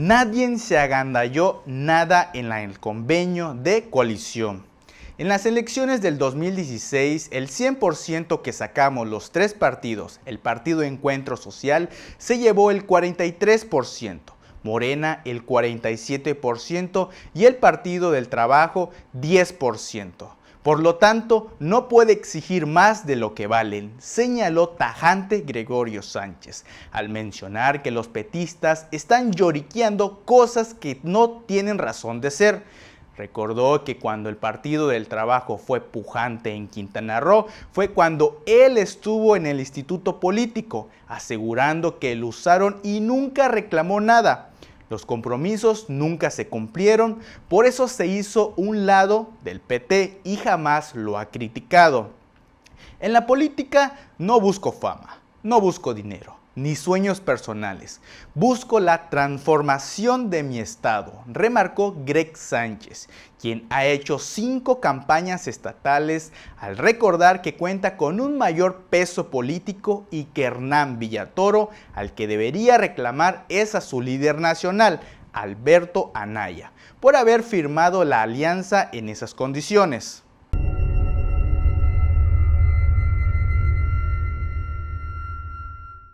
Nadie se agandalló nada en el convenio de coalición. En las elecciones del 2016, el 100% que sacamos los tres partidos, el Partido Encuentro Social, se llevó el 43%, Morena el 47% y el Partido del Trabajo 10%. Por lo tanto, no puede exigir más de lo que valen, señaló tajante Gregorio Sánchez, al mencionar que los petistas están lloriqueando cosas que no tienen razón de ser. Recordó que cuando el Partido del Trabajo fue pujante en Quintana Roo, fue cuando él estuvo en el Instituto Político, asegurando que lo usaron y nunca reclamó nada, los compromisos nunca se cumplieron, por eso se hizo un lado del PT y jamás lo ha criticado. En la política no busco fama, no busco dinero ni sueños personales. Busco la transformación de mi estado, remarcó Greg Sánchez, quien ha hecho cinco campañas estatales al recordar que cuenta con un mayor peso político y que Hernán Villatoro, al que debería reclamar, es a su líder nacional, Alberto Anaya, por haber firmado la alianza en esas condiciones.